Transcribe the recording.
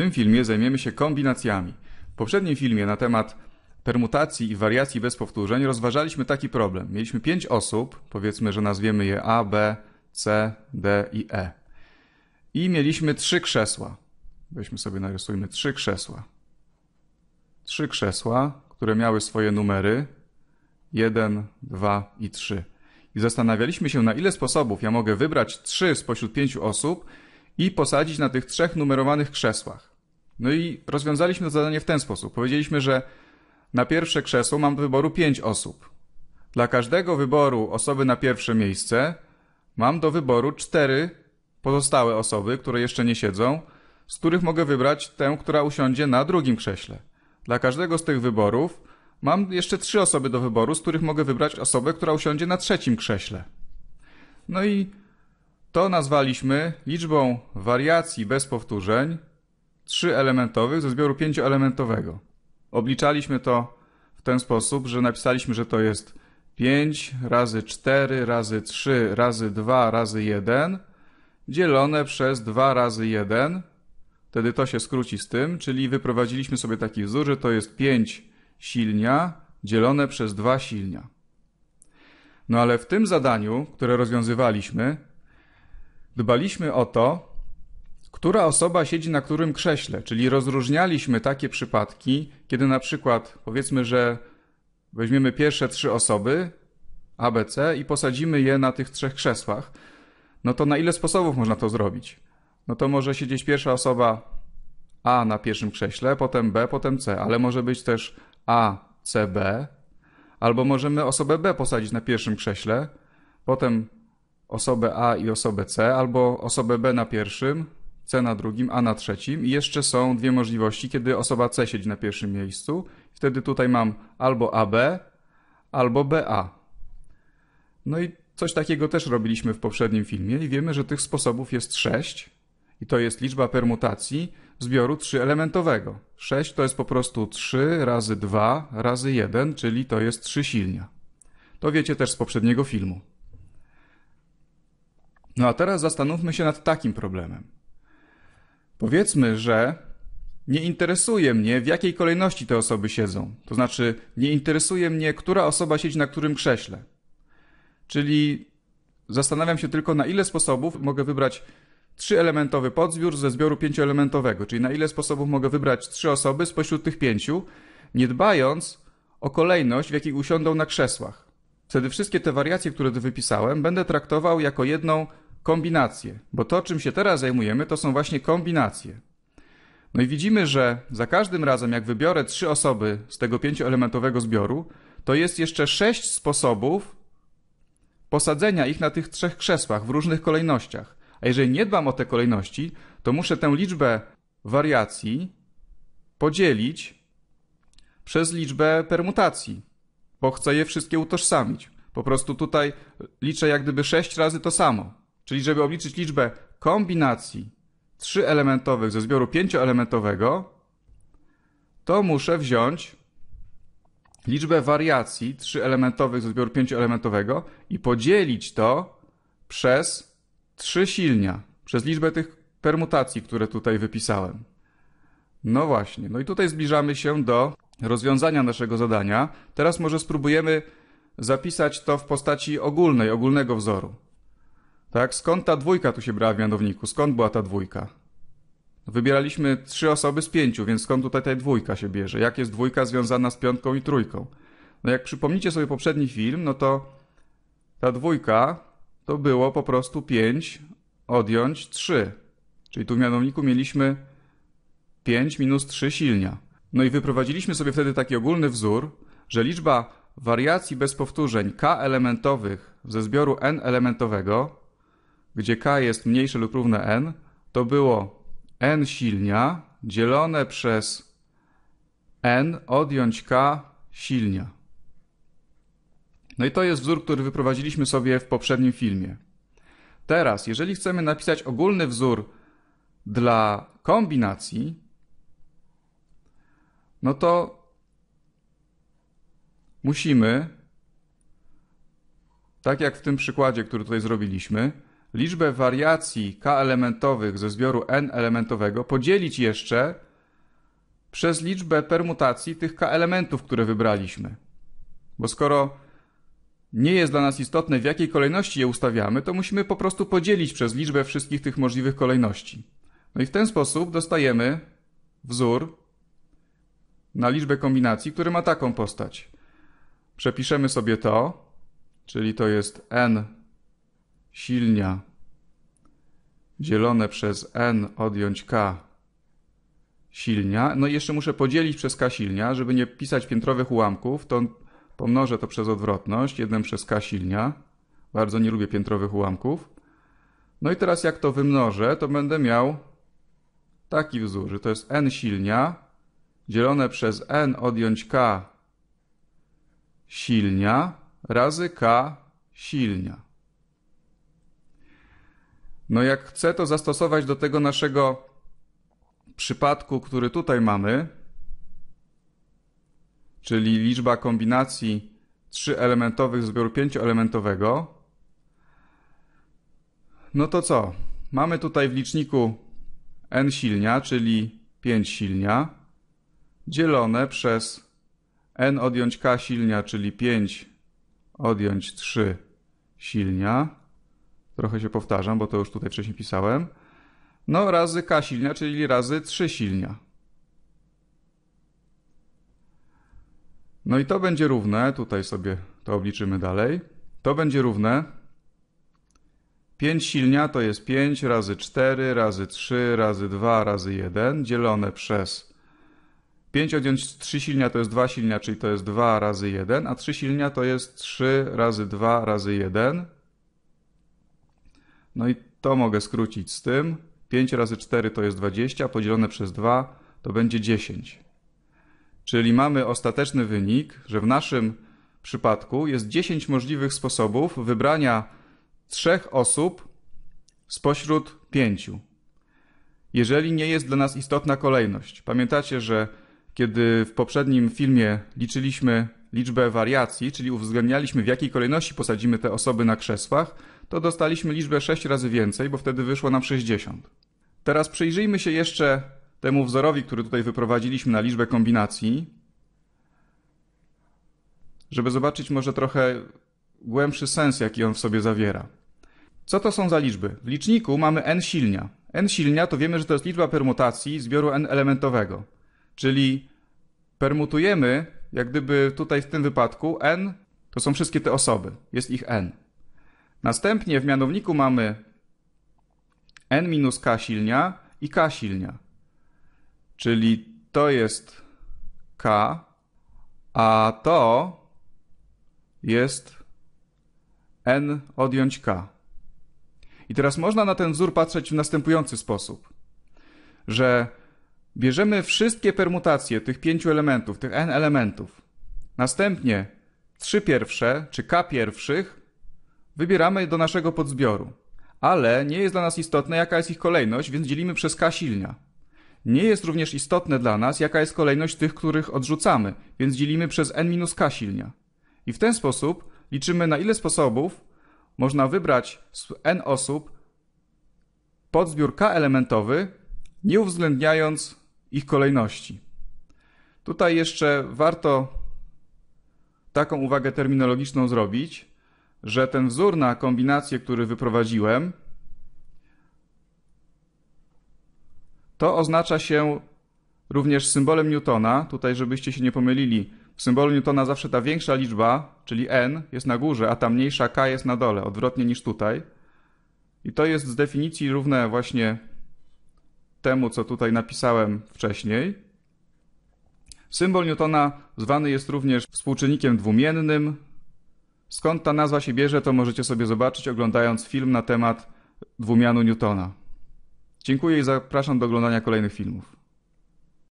tym filmie zajmiemy się kombinacjami. W poprzednim filmie na temat permutacji i wariacji bez powtórzeń rozważaliśmy taki problem. Mieliśmy pięć osób, powiedzmy, że nazwiemy je A, B, C, D i E. I mieliśmy trzy krzesła. Weźmy sobie, narysujmy trzy krzesła. Trzy krzesła, które miały swoje numery 1, 2 i 3. I zastanawialiśmy się, na ile sposobów ja mogę wybrać trzy spośród pięciu osób i posadzić na tych trzech numerowanych krzesłach. No i rozwiązaliśmy to zadanie w ten sposób. Powiedzieliśmy, że na pierwsze krzesło mam do wyboru 5 osób. Dla każdego wyboru osoby na pierwsze miejsce mam do wyboru 4 pozostałe osoby, które jeszcze nie siedzą, z których mogę wybrać tę, która usiądzie na drugim krześle. Dla każdego z tych wyborów mam jeszcze 3 osoby do wyboru, z których mogę wybrać osobę, która usiądzie na trzecim krześle. No i to nazwaliśmy liczbą wariacji bez powtórzeń trzyelementowych ze zbioru pięcioelementowego. Obliczaliśmy to w ten sposób, że napisaliśmy, że to jest 5 razy 4 razy 3 razy 2 razy 1 dzielone przez 2 razy 1. Wtedy to się skróci z tym, czyli wyprowadziliśmy sobie taki wzór, że to jest 5 silnia dzielone przez 2 silnia. No ale w tym zadaniu, które rozwiązywaliśmy, dbaliśmy o to, która osoba siedzi na którym krześle, czyli rozróżnialiśmy takie przypadki, kiedy na przykład powiedzmy, że weźmiemy pierwsze trzy osoby ABC i posadzimy je na tych trzech krzesłach, no to na ile sposobów można to zrobić? No to może siedzieć pierwsza osoba A na pierwszym krześle, potem B, potem C, ale może być też A, C, B, albo możemy osobę B posadzić na pierwszym krześle, potem osobę A i osobę C, albo osobę B na pierwszym, C na drugim, A na trzecim i jeszcze są dwie możliwości, kiedy osoba C siedzi na pierwszym miejscu. Wtedy tutaj mam albo AB, albo BA. No i coś takiego też robiliśmy w poprzednim filmie i wiemy, że tych sposobów jest sześć i to jest liczba permutacji zbioru trzyelementowego. Sześć to jest po prostu 3 razy 2 razy 1, czyli to jest 3 silnia. To wiecie też z poprzedniego filmu. No a teraz zastanówmy się nad takim problemem. Powiedzmy, że nie interesuje mnie, w jakiej kolejności te osoby siedzą. To znaczy, nie interesuje mnie, która osoba siedzi na którym krześle. Czyli zastanawiam się tylko, na ile sposobów mogę wybrać trzyelementowy podzbiór ze zbioru pięcioelementowego, czyli na ile sposobów mogę wybrać trzy osoby spośród tych pięciu, nie dbając o kolejność, w jakiej usiądą na krzesłach. Wtedy wszystkie te wariacje, które wypisałem, będę traktował jako jedną kombinacje, bo to, czym się teraz zajmujemy, to są właśnie kombinacje. No i widzimy, że za każdym razem, jak wybiorę trzy osoby z tego pięcioelementowego zbioru, to jest jeszcze sześć sposobów posadzenia ich na tych trzech krzesłach w różnych kolejnościach. A jeżeli nie dbam o te kolejności, to muszę tę liczbę wariacji podzielić przez liczbę permutacji, bo chcę je wszystkie utożsamić. Po prostu tutaj liczę jak gdyby sześć razy to samo. Czyli żeby obliczyć liczbę kombinacji trzyelementowych ze zbioru pięcioelementowego, to muszę wziąć liczbę wariacji trzyelementowych ze zbioru pięcioelementowego i podzielić to przez trzy silnia, przez liczbę tych permutacji, które tutaj wypisałem. No właśnie, no i tutaj zbliżamy się do rozwiązania naszego zadania. Teraz może spróbujemy zapisać to w postaci ogólnej, ogólnego wzoru. Tak, skąd ta dwójka tu się brała w mianowniku? Skąd była ta dwójka? Wybieraliśmy trzy osoby z pięciu, więc skąd tutaj ta dwójka się bierze? Jak jest dwójka związana z piątką i trójką? No jak przypomnicie sobie poprzedni film, no to ta dwójka to było po prostu 5 odjąć 3. Czyli tu w mianowniku mieliśmy 5 minus 3 silnia. No i wyprowadziliśmy sobie wtedy taki ogólny wzór, że liczba wariacji bez powtórzeń k elementowych ze zbioru n elementowego gdzie k jest mniejsze lub równe n, to było n silnia dzielone przez n odjąć k silnia. No i to jest wzór, który wyprowadziliśmy sobie w poprzednim filmie. Teraz, jeżeli chcemy napisać ogólny wzór dla kombinacji, no to musimy, tak jak w tym przykładzie, który tutaj zrobiliśmy, liczbę wariacji k-elementowych ze zbioru n-elementowego podzielić jeszcze przez liczbę permutacji tych k-elementów, które wybraliśmy. Bo skoro nie jest dla nas istotne, w jakiej kolejności je ustawiamy, to musimy po prostu podzielić przez liczbę wszystkich tych możliwych kolejności. No i w ten sposób dostajemy wzór na liczbę kombinacji, który ma taką postać. Przepiszemy sobie to, czyli to jest n silnia, dzielone przez n odjąć k silnia. No i jeszcze muszę podzielić przez k silnia, żeby nie pisać piętrowych ułamków, to pomnożę to przez odwrotność, 1 przez k silnia. Bardzo nie lubię piętrowych ułamków. No i teraz jak to wymnożę, to będę miał taki wzór, że to jest n silnia dzielone przez n odjąć k silnia razy k silnia. No jak chcę to zastosować do tego naszego przypadku, który tutaj mamy, czyli liczba kombinacji trzyelementowych zbioru pięcioelementowego, no to co? Mamy tutaj w liczniku n silnia, czyli 5 silnia, dzielone przez n odjąć k silnia, czyli 5 odjąć 3 silnia, Trochę się powtarzam, bo to już tutaj wcześniej pisałem. No, razy k silnia, czyli razy 3 silnia. No i to będzie równe, tutaj sobie to obliczymy dalej. To będzie równe 5 silnia to jest 5 razy 4 razy 3 razy 2 razy 1 dzielone przez 5 odjąć 3 silnia to jest 2 silnia, czyli to jest 2 razy 1, a 3 silnia to jest 3 razy 2 razy 1 no i to mogę skrócić z tym. 5 razy 4 to jest 20, podzielone przez 2 to będzie 10. Czyli mamy ostateczny wynik, że w naszym przypadku jest 10 możliwych sposobów wybrania trzech osób spośród pięciu. Jeżeli nie jest dla nas istotna kolejność, pamiętacie, że kiedy w poprzednim filmie liczyliśmy liczbę wariacji, czyli uwzględnialiśmy w jakiej kolejności posadzimy te osoby na krzesłach, to dostaliśmy liczbę 6 razy więcej, bo wtedy wyszło nam 60. Teraz przyjrzyjmy się jeszcze temu wzorowi, który tutaj wyprowadziliśmy na liczbę kombinacji, żeby zobaczyć może trochę głębszy sens, jaki on w sobie zawiera. Co to są za liczby? W liczniku mamy n silnia. n silnia to wiemy, że to jest liczba permutacji zbioru n elementowego, czyli permutujemy, jak gdyby tutaj w tym wypadku, n to są wszystkie te osoby, jest ich n. Następnie w mianowniku mamy n minus k silnia i k silnia. Czyli to jest k, a to jest n odjąć k. I teraz można na ten wzór patrzeć w następujący sposób, że bierzemy wszystkie permutacje tych pięciu elementów, tych n elementów. Następnie trzy pierwsze, czy k pierwszych Wybieramy do naszego podzbioru, ale nie jest dla nas istotne, jaka jest ich kolejność, więc dzielimy przez k silnia. Nie jest również istotne dla nas, jaka jest kolejność tych, których odrzucamy, więc dzielimy przez n minus k silnia. I w ten sposób liczymy na ile sposobów można wybrać z n osób podzbiór k elementowy, nie uwzględniając ich kolejności. Tutaj jeszcze warto taką uwagę terminologiczną zrobić – że ten wzór na kombinację, który wyprowadziłem, to oznacza się również symbolem Newtona. Tutaj, żebyście się nie pomylili, w symbolu Newtona zawsze ta większa liczba, czyli n, jest na górze, a ta mniejsza k jest na dole, odwrotnie niż tutaj. I to jest z definicji równe właśnie temu, co tutaj napisałem wcześniej. Symbol Newtona zwany jest również współczynnikiem dwumiennym, Skąd ta nazwa się bierze, to możecie sobie zobaczyć oglądając film na temat dwumianu Newtona. Dziękuję i zapraszam do oglądania kolejnych filmów.